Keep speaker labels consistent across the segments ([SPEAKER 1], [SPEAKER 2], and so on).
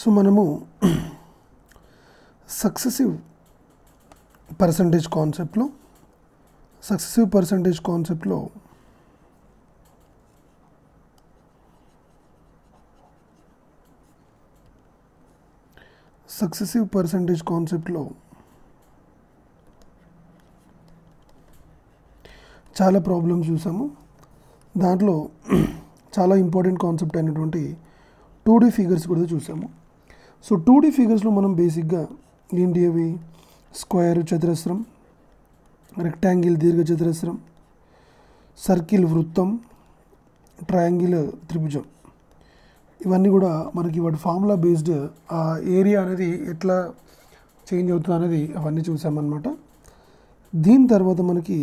[SPEAKER 1] So మనము successive percentage కాన్సెప్ట్లో successive percentage కాన్సెప్ట్లో సక్సెసివ్ పర్సంటేజ్ కాన్సెప్ట్లో చాలా ప్రాబ్లమ్స్ చూసాము దాంట్లో చాలా ఇంపార్టెంట్ కాన్సెప్ట్ అయినటువంటి టూ డీ ఫిగర్స్ కూడా చూసాము సో టూ డీ ఫిగర్స్లో మనం బేసిక్గా ఏంటి అవి స్క్వేర్ చతురస్రం రెక్టాంగిల్ దీర్ఘచతురస్రం సర్కిల్ వృత్తం ట్రయాంగిల్ త్రిభుజం ఇవన్నీ కూడా మనకి వాటి ఫార్ములా బేస్డ్ ఆ ఏరియా అనేది ఎట్లా చేంజ్ అవుతుంది అనేది అవన్నీ చూసామన్నమాట దీని తర్వాత మనకి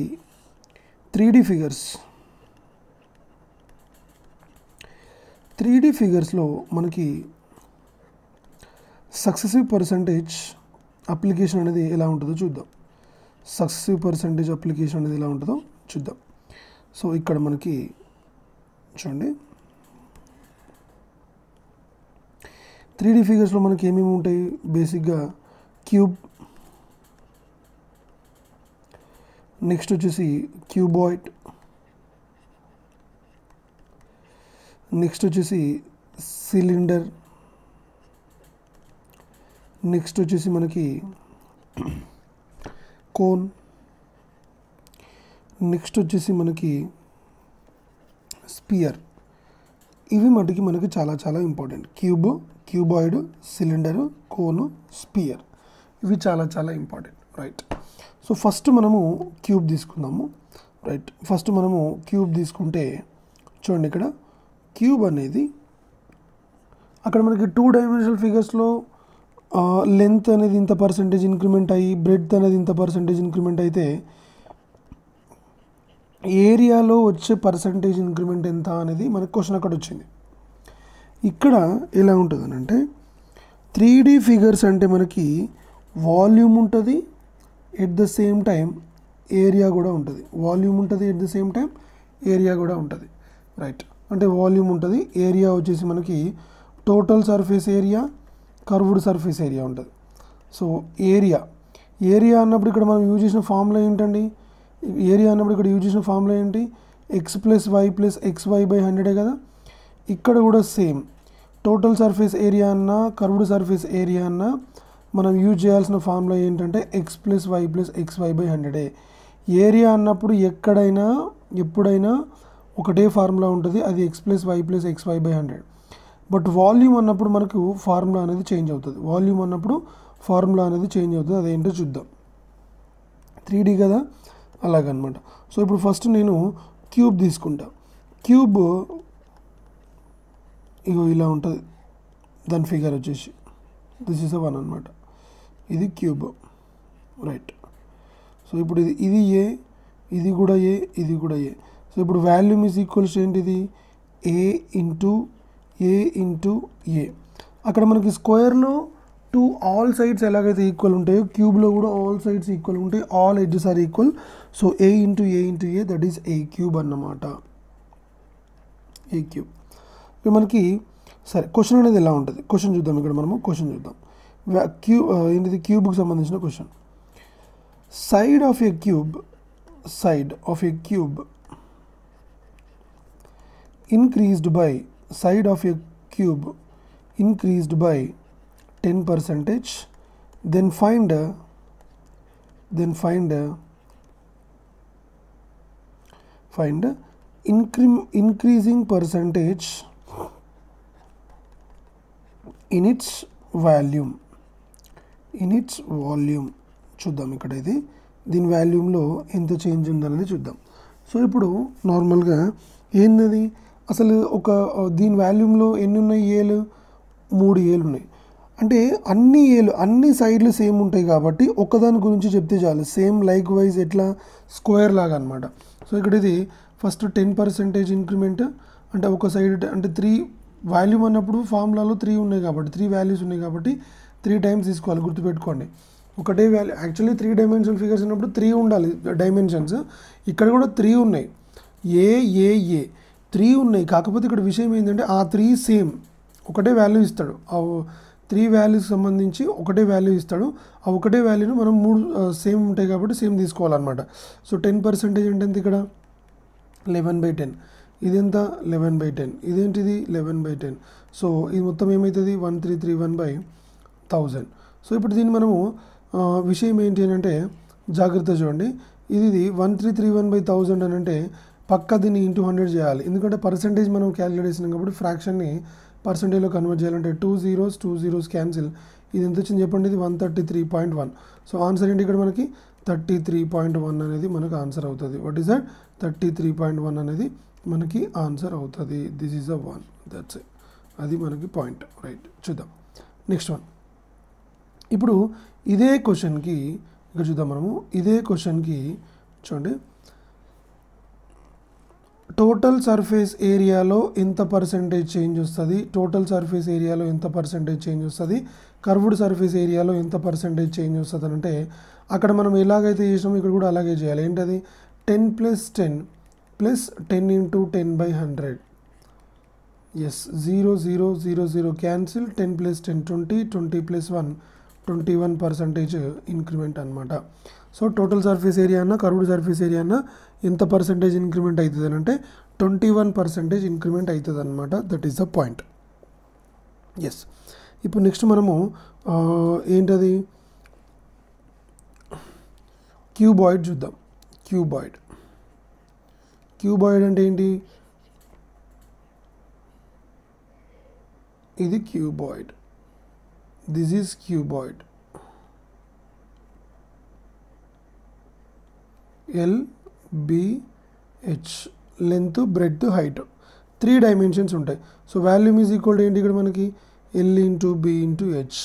[SPEAKER 1] three D figures three D ఫిగర్స్లో మనకి సక్సెసివ్ పర్సంటేజ్ అప్లికేషన్ అనేది ఎలా ఉంటుందో చూద్దాం సక్సెసివ్ పర్సంటేజ్ అప్లికేషన్ అనేది ఎలా ఉంటుందో చూద్దాం సో ఇక్కడ మనకి చూడండి త్రీ డీ ఫిగర్స్లో మనకి ఏమేమి ఉంటాయి బేసిక్గా క్యూబ్ నెక్స్ట్ వచ్చేసి క్యూబాయిట్ నెక్స్ట్ వచ్చేసి సిలిండర్ నెక్స్ట్ వచ్చేసి మనకి కోన్ నెక్స్ట్ వచ్చేసి మనకి స్పియర్ ఇవి మటుకి మనకి చాలా చాలా important cube cuboid cylinder cone sphere ఇవి చాలా చాలా ఇంపార్టెంట్ రైట్ సో ఫస్ట్ మనము క్యూబ్ తీసుకుందాము రైట్ ఫస్ట్ మనము క్యూబ్ తీసుకుంటే చూడండి ఇక్కడ క్యూబ్ అనేది అక్కడ మనకి టూ డైమెన్షనల్ ఫిగర్స్లో లెంత్ అనేది ఇంత పర్సంటేజ్ ఇంక్రిమెంట్ అయ్యి బ్రెడ్త్ అనేది ఇంత పర్సంటేజ్ ఇంక్రిమెంట్ అయితే ఏరియాలో వచ్చే పర్సంటేజ్ ఇంక్రిమెంట్ ఎంత అనేది మనకు క్వశ్చన్ అక్కడ వచ్చింది ఇక్కడ ఎలా ఉంటుంది అంటే త్రీ డీ ఫిగర్స్ అంటే మనకి వాల్యూమ్ ఉంటుంది at the same time area కూడా ఉంటుంది వాల్యూమ్ ఉంటుంది at the same time area కూడా ఉంటుంది రైట్ అంటే వాల్యూమ్ ఉంటుంది ఏరియా వచ్చేసి మనకి total surface area curved surface area ఉంటుంది సో ఏరియా ఏరియా అన్నప్పుడు ఇక్కడ మనం యూజ్ చేసిన ఫార్ములా ఏంటండి ఏరియా అన్నప్పుడు ఇక్కడ యూజ్ చేసిన ఫార్ములా ఏంటి X plus Y plus X Y by హండ్రెడే కదా ఇక్కడ కూడా సేమ్ టోటల్ సర్ఫేస్ ఏరియా అన్న కర్వ్డ్ సర్ఫేస్ ఏరియా అన్న మనం యూజ్ చేయాల్సిన ఫార్ములా ఏంటంటే X plus Y plus X Y by హండ్రెడే ఏరియా అన్నప్పుడు ఎక్కడైనా ఎప్పుడైనా ఒకటే ఫార్ములా ఉంటుంది అది X plus Y plus X Y by hundred but volume అన్నప్పుడు మనకు ఫార్ములా అనేది చేంజ్ అవుతుంది వాల్యూమ్ అన్నప్పుడు ఫార్ములా అనేది చేంజ్ అవుతుంది అదేంటో చూద్దాం త్రీ కదా అలాగనమాట సో ఇప్పుడు ఫస్ట్ నేను క్యూబ్ తీసుకుంటా క్యూబ్ ఇగో ఇలా ఉంటుంది దాని ఫిగర్ వచ్చేసి దిస్ ఇస్ అ వన్ అనమాట ఇది క్యూబ్ రైట్ సో ఇప్పుడు ఇది ఇది ఏ ఇది కూడా ఏ ఇది కూడా ఏ సో ఇప్పుడు వాల్యూమ్ ఈజ్ ఈక్వల్స్ ఏంటిది a into a into a అక్కడ మనకి స్క్వేర్లో టూ ఆల్ సైడ్స్ ఎలాగైతే ఈక్వల్ ఉంటాయో క్యూబ్లో కూడా ఆల్ సైడ్స్ ఈక్వల్ ఉంటాయి all edges are equal so a into a into a that is a cube అన్నమాట ఏ క్యూబ్ ఇప్పుడు మనకి సరే క్వశ్చన్ అనేది ఎలా ఉంటుంది క్వశ్చన్ చూద్దాం ఇక్కడ మనము క్వశ్చన్ చూద్దాం క్యూ ఏంటిది క్యూబ్కి సంబంధించిన question side of a cube side of a cube increased by side of a cube increased by 10 percentage then find then find find incre increasing percentage in its volume in its volume chuddam ikkada idi din volume lo enta change undanadi chuddam so ipudu normal in the. అసలు ఒక దీని వాల్యూమ్లో ఎన్ని ఉన్నాయి ఏలు మూడు ఏలు ఉన్నాయి అంటే అన్ని ఏలు అన్ని సైడ్లు సేమ్ ఉంటాయి కాబట్టి ఒకదాని గురించి చెప్తే చాలు సేమ్ లైక్ వైజ్ ఎట్లా స్క్వేర్ లాగా అనమాట సో ఇక్కడ ఇది ఫస్ట్ టెన్ పర్సెంటేజ్ ఇంక్రిమెంట్ అంటే ఒక సైడ్ అంటే త్రీ వాల్యూమ్ అన్నప్పుడు ఫార్ములాలో త్రీ ఉన్నాయి కాబట్టి త్రీ వాల్యూస్ ఉన్నాయి కాబట్టి త్రీ టైమ్స్ తీసుకోవాలి గుర్తుపెట్టుకోండి ఒకటే value actually three dimensional figures ఉన్నప్పుడు త్రీ ఉండాలి డైమెన్షన్స్ ఇక్కడ కూడా త్రీ ఉన్నాయి ఏ ఏ ఏ త్రీ ఉన్నాయి కాకపోతే ఇక్కడ విషయం ఏంటంటే ఆ త్రీ సేమ్ ఒకటే వాల్యూ ఇస్తాడు ఆ త్రీ వాల్యూస్ సంబంధించి ఒకటే వాల్యూ ఇస్తాడు ఆ ఒకటే వాల్యూని మనం మూడు సేమ్ ఉంటాయి కాబట్టి సేమ్ తీసుకోవాలన్నమాట సో టెన్ పర్సెంటేజ్ ఏంటంటే ఇక్కడ లెవెన్ బై టెన్ ఇదెంత లెవెన్ బై టెన్ ఇదేంటిది లెవెన్ బై టెన్ సో ఇది మొత్తం ఏమవుతుంది one three three one by thousand so ఇప్పుడు దీన్ని మనము విషయం ఏంటి అంటే జాగ్రత్త చూడండి ఇది one three three one by thousand అని అంటే పక్క దీన్ని ఇంటూ హండ్రెడ్ చేయాలి ఎందుకంటే పర్సంటేజ్ మనం క్యాలిక్యులేట్ చేసినాం కాబట్టి ఫ్రాక్షన్ని పర్సంటేజ్లో కన్వర్ట్ చేయాలంటే two zeros two zeros cancel ఇది ఎంత వచ్చింది చెప్పండి ఇది one thirty three point one so answer ఏంటి ఇక్కడ మనకి థర్టీ త్రీ పాయింట్ వన్ అనేది మనకు ఆన్సర్ అవుతుంది what is that thirty three point one అనేది మనకి ఆన్సర్ అవుతుంది this is a one that's అది మనకి పాయింట్ రైట్ చూద్దాం నెక్స్ట్ వన్ ఇప్పుడు ఇదే క్వశ్చన్కి ఇక్కడ చూద్దాం మనము ఇదే క్వశ్చన్కి చూడండి టోటల్ సర్ఫేస్ ఏరియాలో ఎంత పర్సెంటేజ్ చేంజ్ వస్తుంది టోటల్ సర్ఫేస్ ఏరియాలో ఎంత పర్సెంటేజ్ చేంజ్ వస్తుంది కర్వ్డ్ సర్ఫేస్ ఏరియాలో ఎంత పర్సెంటేజ్ చేంజ్ వస్తుంది అంటే అక్కడ మనం ఎలాగైతే చేసామో ఇక్కడ కూడా అలాగే చేయాలి ఏంటది ten plus ten plus ten into ten by hundred yes zero zero zero zero cancel ten plus ten twenty twenty plus one twenty one percentage increment అనమాట సో టోటల్ సర్ఫేస్ ఏరియా అన్న కర్వ్డ్ సర్ఫేస్ ఏరియా అన్న ఎంత percentage increment అవుతుంది అని అంటే twenty one percentage increment అవుతుంది అనమాట that is the point yes ఇప్పుడు నెక్స్ట్ మనము ఏంటది క్యూబాయిడ్ చూద్దాం క్యూబాయిడ్ క్యూబాయిడ్ అంటే ఏంటి ఇది cuboid this is cuboid L B H length breadth height three dimensions ఉంటాయి సో వాల్యూమ్ ఈజ్ ఈక్వల్ ఏంటి ఇక్కడ మనకి L into B into H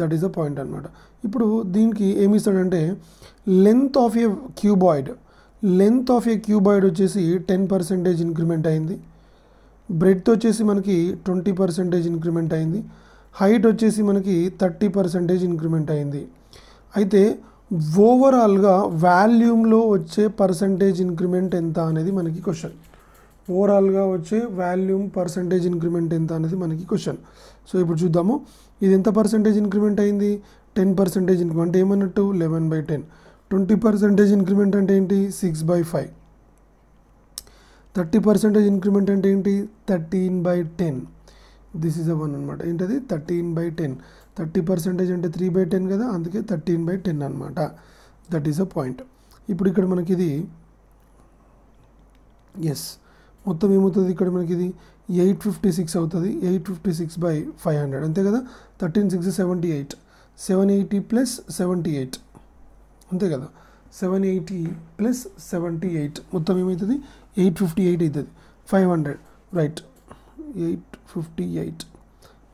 [SPEAKER 1] that is a point అనమాట ఇప్పుడు దీనికి ఏమి ఇస్తాడంటే length of a cuboid length of a cuboid వచ్చేసి టెన్ పర్సెంటేజ్ ఇంక్రిమెంట్ అయింది బ్రెడ్త్ వచ్చేసి మనకి ట్వంటీ పర్సెంటేజ్ ఇంక్రిమెంట్ అయింది హైట్ వచ్చేసి మనకి థర్టీ పర్సెంటేజ్ ఇంక్రిమెంట్ అయింది అయితే ఓవరాల్గా వాల్యూమ్లో వచ్చే పర్సంటేజ్ ఇంక్రిమెంట్ ఎంత అనేది మనకి క్వశ్చన్ ఓవరాల్గా వచ్చే వాల్యూమ్ పర్సంటేజ్ ఇంక్రిమెంట్ ఎంత అనేది మనకి క్వశ్చన్ సో ఇప్పుడు చూద్దాము ఇది ఎంత పర్సంటేజ్ ఇంక్రిమెంట్ అయింది టెన్ పర్సెంటేజ్ ఇంక్రిమెంట్ అంటే ఏమన్నట్టు eleven by ten twenty percentage increment అంటే ఏంటి six by five thirty percentage increment అంటే ఏంటి thirteen by ten this is a one అనమాట ఏంటది thirteen by ten thirty percentage అంటే త్రీ బై టెన్ కదా అందుకే థర్టీన్ బై టెన్ అనమాట దట్ ఈస్ అ పాయింట్ ఇప్పుడు ఇక్కడ మనకి ఇది ఎస్ మొత్తం ఏమవుతుంది ఇక్కడ మనకి ఇది ఎయిట్ ఫిఫ్టీ సిక్స్ అవుతుంది eight fifty six by five hundred అంతే కదా thirteen six seventy eight seven eighty plus seventy eight అంతే కదా seven eighty plus seventy eight మొత్తం ఏమవుతుంది ఎయిట్ ఫిఫ్టీ ఎయిట్ అవుతుంది five hundred right eight fifty eight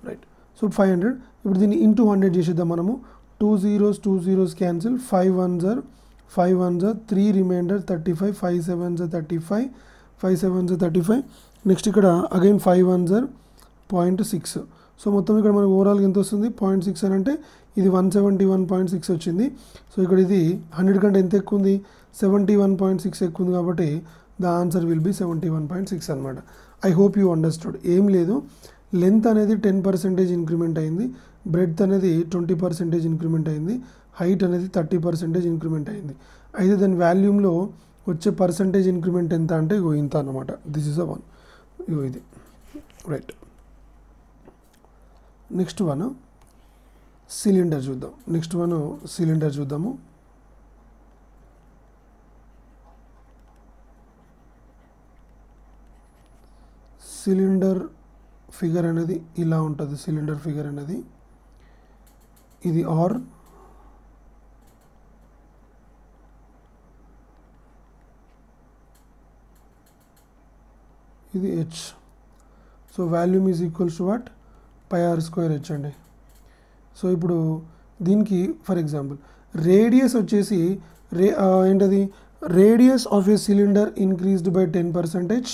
[SPEAKER 1] right so five hundred ఇప్పుడు దీన్ని into hundred చేసేద్దాం మనము two zeros two zeros cancel five one జర్ ఫైవ్ వన్ జర్ three remainder thirty five five seven జర్ థర్టీ ఫైవ్ ఫైవ్ సెవెన్ జర్ thirty five next ఇక్కడ again five one జర్ పాయింట్ సిక్స్ సో మొత్తం ఇక్కడ మనకు ఓవరాల్గా ఎంత వస్తుంది పాయింట్ సిక్స్ అని అంటే ఇది one seventy one point six వచ్చింది సో ఇక్కడ ఇది హండ్రెడ్ కంటే ఎంత ఎక్కువ ఉంది సెవెంటీ వన్ పాయింట్ సిక్స్ ఎక్కువ ఉంది కాబట్టి the answer will be seventy one point six అనమాట ఐ హోప్ యూ అండర్స్టూడ్ ఏం లేదు లెంత్ అనేది టెన్ పర్సెంటేజ్ ఇంక్రిమెంట్ అయింది బ్రెడ్త్ అనేది ట్వంటీ పర్సెంటేజ్ ఇంక్రిమెంట్ అయింది హైట్ అనేది థర్టీ పర్సెంటేజ్ ఇంక్రిమెంట్ అయింది అయితే దాని వాల్యూమ్లో వచ్చే పర్సంటేజ్ ఇంక్రిమెంట్ ఎంత అంటే ఇగో ఇంత అనమాట దిస్ ఇస్ అ వన్ ఇగో ఇది రైట్ నెక్స్ట్ వన్ సిలిండర్ చూద్దాం నెక్స్ట్ వన్ సిలిండర్ చూద్దాము సిలిండర్ ఫిగర్ అనేది ఇలా ఉంటుంది సిలిండర్ ఫిగర్ అనేది ఇది ఆర్ ఇది H so volume is equals to what pi R square H అండి సో ఇప్పుడు దీనికి ఫర్ ఎగ్జాంపుల్ రేడియస్ వచ్చేసి రే ఏంటది radius of a cylinder increased by ten percentage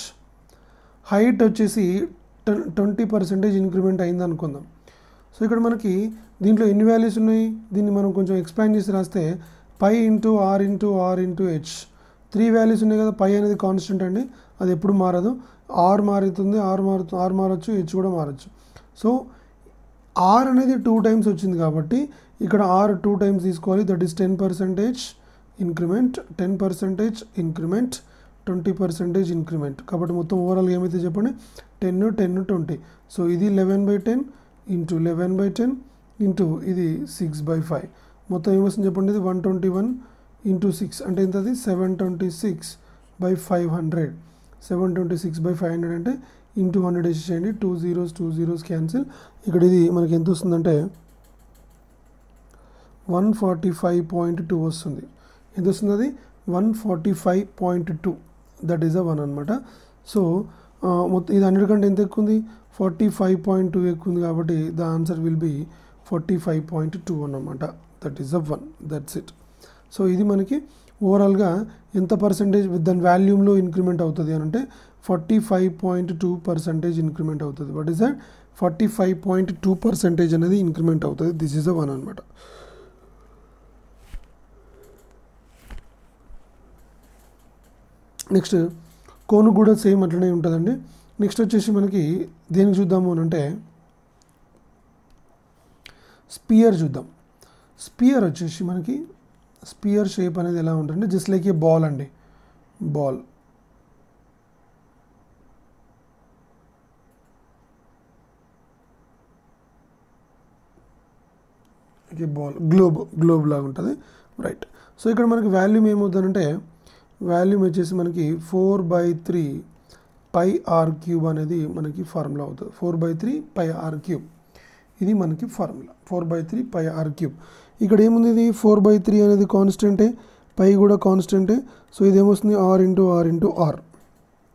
[SPEAKER 1] height వచ్చేసి ట్వంటీ పర్సెంటేజ్ ఇంక్రిమెంట్ అయింది అనుకుందాం సో ఇక్కడ మనకి దీంట్లో ఎన్ని వాల్యూస్ ఉన్నాయి దీన్ని మనం కొంచెం ఎక్స్ప్లెయిన్ చేసి రాస్తే pi into r into r into h three values ఉన్నాయి కదా పై అనేది కాన్స్టెంట్ అండి అది ఎప్పుడు మారదు ఆర్ మారుతుంది ఆర్ మారు ఆర్ మారచ్చు హెచ్ కూడా మారచ్చు సో ఆర్ అనేది టూ టైమ్స్ వచ్చింది కాబట్టి ఇక్కడ ఆర్ టూ టైమ్స్ తీసుకోవాలి that is ten percentage increment ten percentage increment twenty percentage increment కాబట్టి మొత్తం ఓవరాల్గా ఏమైతే చెప్పండి టెన్ టెన్ ట్వంటీ సో ఇది eleven by ten into eleven by ten into ఇది సిక్స్ బై ఫైవ్ మొత్తం ఏమొస్తుంది చెప్పండి ఇది one twenty one into six అంటే ఎంత అది seven twenty six by five hundred seven twenty six by five hundred అంటే ఇంటూ హండ్రెడ్ చేయండి two zeros two zeros cancel ఇక్కడ ఇది మనకి ఎంత వస్తుందంటే one forty five point two వస్తుంది ఎంత వస్తుంది అది one forty five point two that is a one అనమాట సో మొత్తం ఇది హండ్రెడ్ కంటే ఎంత ఎక్కువ ఉంది ఫార్టీ ఫైవ్ పాయింట్ టూ ఎక్కువ ఉంది కాబట్టి the answer will be forty five point two అనమాట that is a one that's it so ఇది మనకి ఓవరాల్గా ఎంత పర్సంటేజ్ దాని వాల్యూమ్లో ఇంక్రిమెంట్ అవుతుంది అని అంటే forty five point two percentage increment అవుతుంది but is that forty five point two percentage అనేది ఇంక్రిమెంట్ అవుతుంది దిస్ ఈజ్ అ వన్ అనమాట నెక్స్ట్ కోను కూడా సేమ్ అట్లనే ఉంటుందండి నెక్స్ట్ వచ్చేసి మనకి దేనికి చూద్దాము అని అంటే స్పియర్ చూద్దాం స్పియర్ వచ్చేసి మనకి స్పియర్ షేప్ అనేది ఎలా ఉంటుంది జస్ట్ లైక్ ఏ బాల్ అండి బాల్ బాల్ గ్లోబ్ గ్లోబ్ లాగా ఉంటుంది రైట్ సో ఇక్కడ మనకి వాల్యూమ్ ఏమవుతుందంటే వాల్యూమ్ వచ్చేసి మనకి four by three pi r cube అనేది మనకి ఫార్ములా అవుతుంది four by three pi r cube ఇది మనకి formula four by three pi r cube ఇక్కడ ఏముంది ఇది ఫోర్ బై త్రీ అనేది కాన్స్టెంటే పై కూడా కాన్స్టెంటే సో ఇది ఏమొస్తుంది r into r into r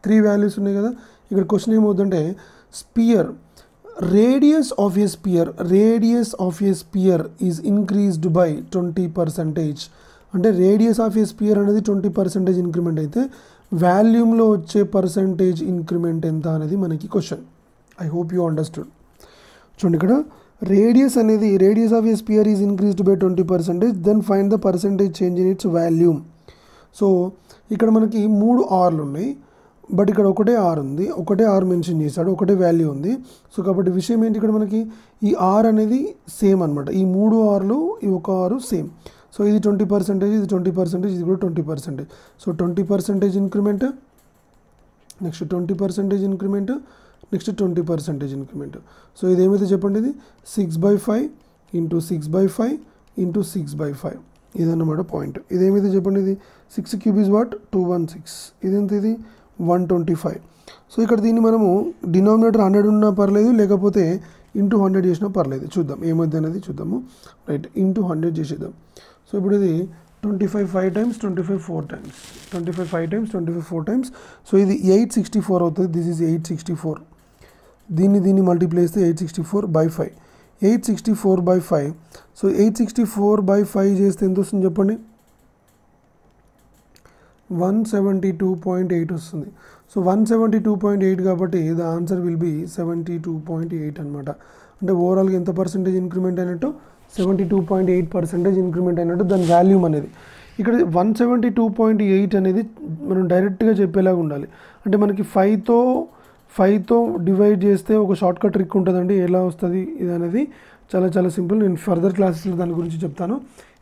[SPEAKER 1] three values ఉన్నాయి కదా ఇక్కడ క్వశ్చన్ ఏమవుతుందంటే sphere radius of a sphere radius of a sphere is increased by twenty percentage అంటే రేడియస్ ఆఫ్ ఏ స్పియర్ అనేది ట్వంటీ పర్సెంటేజ్ ఇంక్రిమెంట్ అయితే వాల్యూమ్లో వచ్చే పర్సంటేజ్ ఇంక్రిమెంట్ ఎంత అనేది మనకి question I hope you understood చూడండి ఇక్కడ రేడియస్ అనేది radius of a sphere is increased by twenty percentage then find the percentage change in its volume so ఇక్కడ మనకి మూడు ఆర్లు ఉన్నాయి బట్ ఇక్కడ ఒకటే ఆర్ ఉంది ఒకటే ఆర్ మెన్షన్ చేశాడు ఒకటే వాల్యూ ఉంది సో కాబట్టి విషయం ఏంటి ఇక్కడ మనకి ఈ ఆర్ అనేది సేమ్ అనమాట ఈ మూడు ఆర్లు ఈ ఒక ఆరు సేమ్ సో ఇది ట్వంటీ పర్సెంటేజ్ ఇది ట్వంటీ పర్సెంటేజ్ ఇది కూడా twenty percentage so twenty percentage increment next twenty percentage increment next twenty percentage increment so ఇది ఏమైతే చెప్పండి ఇది six by five into six by five into six by five ఇదన్నమాట point ఇదేమైతే చెప్పండి ఇది six cube is what two one six ఇది ఎంత ఇది వన్ ట్వంటీ ఫైవ్ సో ఇక్కడ దీన్ని మనము డినామినేటర్ హండ్రెడ్ ఉన్నా పర్లేదు లేకపోతే ఇంటూ హండ్రెడ్ చేసినా పర్లేదు చూద్దాం ఏమైంది అనేది చూద్దాము రైట్ ఇంటూ హండ్రెడ్ చేసేద్దాం సో ఇప్పుడు ఇది twenty five five times twenty five four times twenty five five times twenty five four times so ఇది ఎయిట్ సిక్స్టీ ఫోర్ అవుతుంది this is eight sixty four దీన్ని దీన్ని మల్టిప్లై చేస్తే eight sixty four by five eight sixty four by five so eight sixty four by five చేస్తే ఎంత వస్తుంది చెప్పండి one seventy two point eight వస్తుంది so one seventy two point eight కాబట్టి the answer will be seventy two point eight అనమాట అంటే ఓవరాల్గా ఎంత పర్సెంటేజ్ ఇంక్రిమెంట్ అయినట్టు seventy two point eight percentage increment అయినట్టు దాని వాల్యూమ్ అనేది ఇక్కడ one seventy two point eight అనేది మనం డైరెక్ట్గా చెప్పేలాగా ఉండాలి అంటే మనకి ఫైవ్తో ఫైవ్తో డివైడ్ చేస్తే ఒక షార్ట్ కట్ ట్రిక్ ఉంటుందండి ఎలా వస్తుంది ఇది అనేది చాలా చాలా సింపుల్ నేను ఫర్దర్ క్లాసెస్లో దాని గురించి చెప్తాను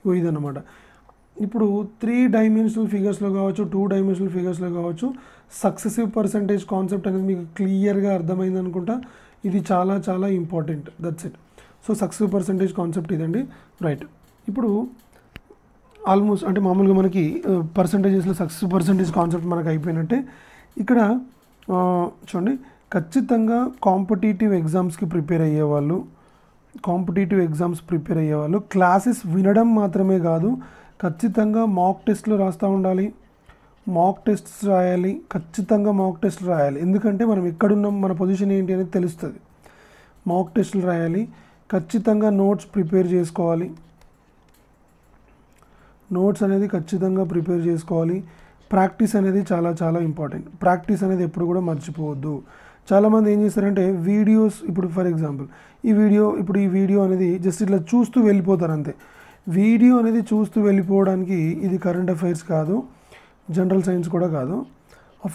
[SPEAKER 1] ఇవి ఇదన్నమాట ఇప్పుడు త్రీ డైమెన్షనల్ ఫిగర్స్లో కావచ్చు టూ డైమెన్షనల్ ఫిగర్స్లో కావచ్చు సక్సెసివ్ పర్సంటేజ్ కాన్సెప్ట్ అనేది మీకు క్లియర్గా అర్థమైంది అనుకుంటా ఇది చాలా చాలా important that's it so success percentage concept ఇదండి రైట్ ఇప్పుడు ఆల్మోస్ట్ అంటే మామూలుగా మనకి పర్సంటేజెస్లో సక్సెస్ పర్సంటేజ్ కాన్సెప్ట్ మనకు అయిపోయినట్టే ఇక్కడ uh, చూడండి ఖచ్చితంగా కాంపిటేటివ్ ఎగ్జామ్స్కి ప్రిపేర్ అయ్యేవాళ్ళు కాంపిటేటివ్ ఎగ్జామ్స్ ప్రిపేర్ అయ్యేవాళ్ళు క్లాసెస్ వినడం మాత్రమే కాదు ఖచ్చితంగా మాక్ టెస్ట్లు రాస్తూ ఉండాలి మాక్ టెస్ట్స్ రాయాలి ఖచ్చితంగా మాక్ టెస్ట్లు రాయాలి ఎందుకంటే మనం ఎక్కడున్నాం మన పొజిషన్ ఏంటి అనేది తెలుస్తుంది మాక్ టెస్ట్లు రాయాలి ఖచ్చితంగా నోట్స్ ప్రిపేర్ చేసుకోవాలి నోట్స్ అనేది ఖచ్చితంగా ప్రిపేర్ చేసుకోవాలి ప్రాక్టీస్ అనేది చాలా చాలా ఇంపార్టెంట్ ప్రాక్టీస్ అనేది ఎప్పుడు కూడా మర్చిపోవద్దు చాలామంది ఏం చేస్తారంటే వీడియోస్ ఇప్పుడు ఫర్ ఎగ్జాంపుల్ ఈ వీడియో ఇప్పుడు ఈ వీడియో అనేది జస్ట్ ఇట్లా చూస్తూ వెళ్ళిపోతారు అంతే వీడియో అనేది చూస్తూ వెళ్ళిపోవడానికి ఇది కరెంట్ అఫైర్స్ కాదు జనరల్ సైన్స్ కూడా కాదు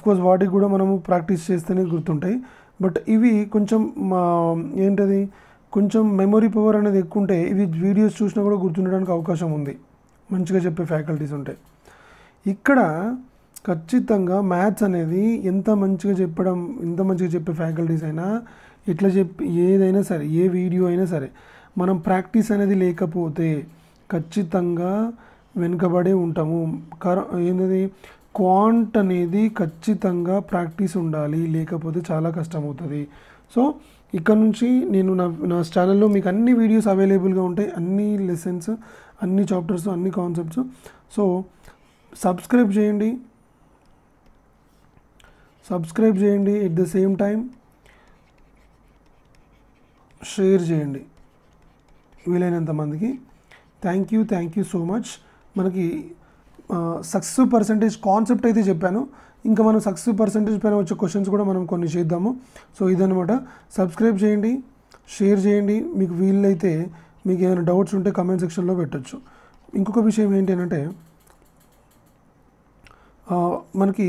[SPEAKER 1] కోర్స్ వాటికి కూడా మనము ప్రాక్టీస్ చేస్తేనే గుర్తుంటాయి బట్ ఇవి కొంచెం ఏంటది కొంచెం మెమొరీ పవర్ అనేది ఎక్కువ ఉంటే ఇవి వీడియోస్ చూసినా కూడా గుర్తుండడానికి అవకాశం ఉంది మంచిగా చెప్పే ఫ్యాకల్టీస్ ఉంటాయి ఇక్కడ ఖచ్చితంగా మ్యాథ్స్ అనేది ఎంత మంచిగా చెప్పడం ఎంత మంచిగా చెప్పే ఫ్యాకల్టీస్ అయినా ఎట్లా చెప్పి ఏదైనా సరే ఏ వీడియో అయినా సరే మనం ప్రాక్టీస్ అనేది లేకపోతే ఖచ్చితంగా వెనుకబడే ఉంటాము కర ఏంటది క్వాంట్ అనేది ఖచ్చితంగా ప్రాక్టీస్ ఉండాలి లేకపోతే చాలా కష్టమవుతుంది సో ఇక్కడ నుంచి నేను నా నా ఛానల్లో మీకు అన్ని వీడియోస్ అవైలబుల్గా ఉంటాయి అన్ని లెసన్స్ అన్ని చాప్టర్స్ అన్ని కాన్సెప్ట్స్ సో సబ్స్క్రైబ్ చేయండి సబ్స్క్రైబ్ చేయండి at the same time share చేయండి వీలైనంత మందికి thank you thank you so much మనకి సక్సెస్ పర్సంటేజ్ కాన్సెప్ట్ అయితే చెప్పాను ఇంకా మనం సక్సెస్ పర్సంటేజ్ పైన వచ్చే క్వశ్చన్స్ కూడా మనం కొన్ని చేద్దాము సో ఇదనమాట సబ్స్క్రైబ్ చేయండి షేర్ చేయండి మీకు వీలైతే మీకు ఏమైనా డౌట్స్ ఉంటే కమెంట్ సెక్షన్లో పెట్టచ్చు ఇంకొక విషయం ఏంటి అంటే మనకి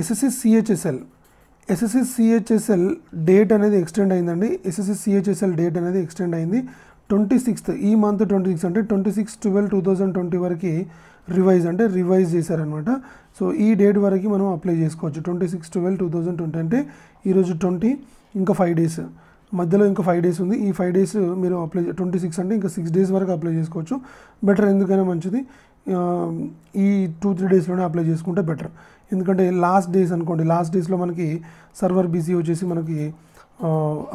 [SPEAKER 1] SSC CHSL SSC CHSL date అనేది ఎక్స్టెండ్ అయిందండి ఎస్ఎస్సి సిహెచ్ఎస్ఎల్ డేట్ అనేది ఎక్స్టెండ్ అయింది ట్వంటీ సిక్స్త్ ఈ మంత్ ట్వంటీ సిక్స్ అంటే twenty six twelve two thousand twenty వరకు రివైజ్ అంటే రివైజ్ చేశారనమాట సో ఈ డేట్ వరకు మనం అప్లై చేసుకోవచ్చు twenty six twelve two thousand twenty అంటే ఈరోజు ట్వంటీ ఇంకా ఫైవ్ డేస్ మధ్యలో ఇంకా ఫైవ్ డేస్ ఉంది ఈ ఫైవ్ డేస్ మీరు అప్లై ట్వంటీ సిక్స్ అంటే ఇంకా సిక్స్ డేస్ వరకు అప్లై చేసుకోవచ్చు బెటర్ ఎందుకైనా మంచిది ఈ టూ త్రీ డేస్లోనే అప్లై చేసుకుంటే బెటర్ ఎందుకంటే లాస్ట్ డేస్ అనుకోండి లాస్ట్ డేస్లో మనకి సర్వర్ బిజీ వచ్చేసి మనకి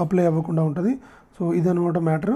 [SPEAKER 1] అప్లై అవ్వకుండా ఉంటుంది సో ఇదనమాట మ్యాటర్